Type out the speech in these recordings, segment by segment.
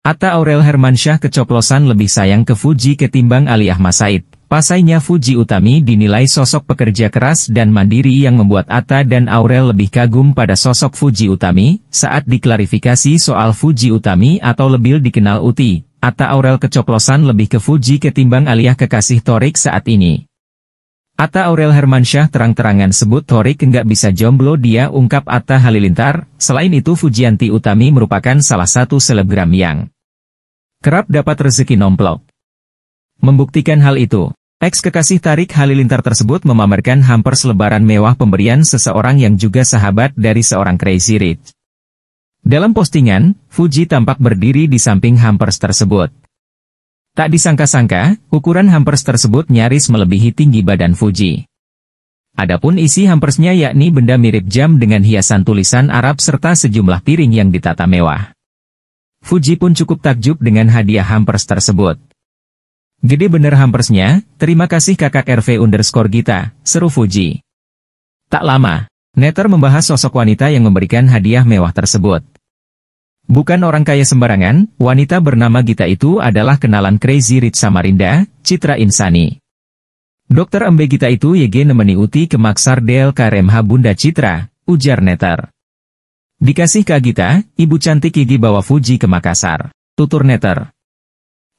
Atta Aurel Hermansyah kecoplosan lebih sayang ke Fuji ketimbang Ali Ahmad Said. Pasainya Fuji Utami dinilai sosok pekerja keras dan mandiri yang membuat Atta dan Aurel lebih kagum pada sosok Fuji Utami. Saat diklarifikasi soal Fuji Utami atau lebih dikenal Uti, Atta Aurel kecoplosan lebih ke Fuji ketimbang Aliyah kekasih Torik saat ini. Atta Aurel Hermansyah terang-terangan sebut Torik nggak bisa jomblo dia ungkap Atta Halilintar, selain itu Fujianti Utami merupakan salah satu selebgram yang kerap dapat rezeki nomplok. Membuktikan hal itu, ex kekasih Tarik Halilintar tersebut memamerkan hampers lebaran mewah pemberian seseorang yang juga sahabat dari seorang Crazy Rich. Dalam postingan, Fuji tampak berdiri di samping hampers tersebut. Tak disangka-sangka, ukuran hampers tersebut nyaris melebihi tinggi badan Fuji. Adapun isi hampersnya yakni benda mirip jam dengan hiasan tulisan Arab serta sejumlah piring yang ditata mewah. Fuji pun cukup takjub dengan hadiah hampers tersebut. Gede bener hampersnya, terima kasih kakak RV underscore Gita, seru Fuji. Tak lama, Netter membahas sosok wanita yang memberikan hadiah mewah tersebut. Bukan orang kaya sembarangan, wanita bernama Gita itu adalah kenalan Crazy Rich Samarinda, Citra Insani. Dokter Embe Gita itu YG nemeni Uti ke Maksar Del Karemha Bunda Citra, ujar Neter. Dikasih Kak Gita, ibu cantik gigi bawa Fuji ke Makassar, tutur Neter.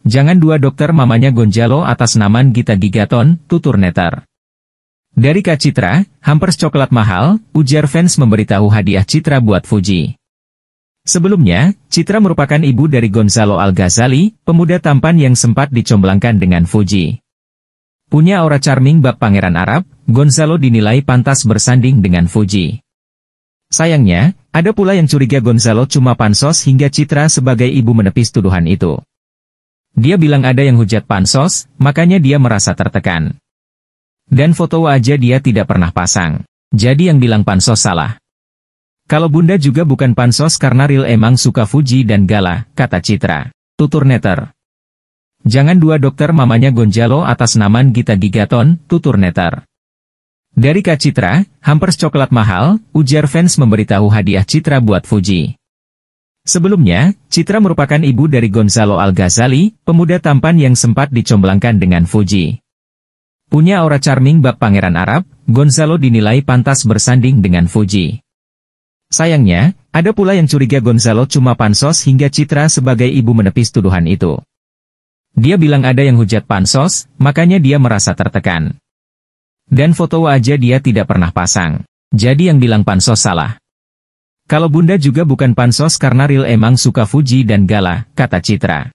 Jangan dua dokter mamanya Gonjalo atas naman Gita Gigaton, tutur Neter. Dari Kak Citra, hampers coklat mahal, ujar fans memberitahu hadiah Citra buat Fuji. Sebelumnya, Citra merupakan ibu dari Gonzalo Al-Ghazali, pemuda tampan yang sempat dicomblangkan dengan Fuji. Punya aura charming bab pangeran Arab, Gonzalo dinilai pantas bersanding dengan Fuji. Sayangnya, ada pula yang curiga Gonzalo cuma pansos hingga Citra sebagai ibu menepis tuduhan itu. Dia bilang ada yang hujat pansos, makanya dia merasa tertekan. Dan foto wajah dia tidak pernah pasang. Jadi yang bilang pansos salah. Kalau bunda juga bukan pansos karena real emang suka Fuji dan Gala, kata Citra. Tutur netter. Jangan dua dokter mamanya Gonjalo atas naman Gita Gigaton, tutur netter. Dari Kak Citra, hampers coklat mahal, ujar fans memberitahu hadiah Citra buat Fuji. Sebelumnya, Citra merupakan ibu dari Gonzalo Al-Ghazali, pemuda tampan yang sempat dicomblangkan dengan Fuji. Punya aura charming bak pangeran Arab, Gonzalo dinilai pantas bersanding dengan Fuji. Sayangnya, ada pula yang curiga Gonzalo cuma pansos hingga Citra sebagai ibu menepis tuduhan itu. Dia bilang ada yang hujat pansos, makanya dia merasa tertekan. Dan foto aja dia tidak pernah pasang. Jadi yang bilang pansos salah. Kalau bunda juga bukan pansos karena real emang suka Fuji dan Gala, kata Citra.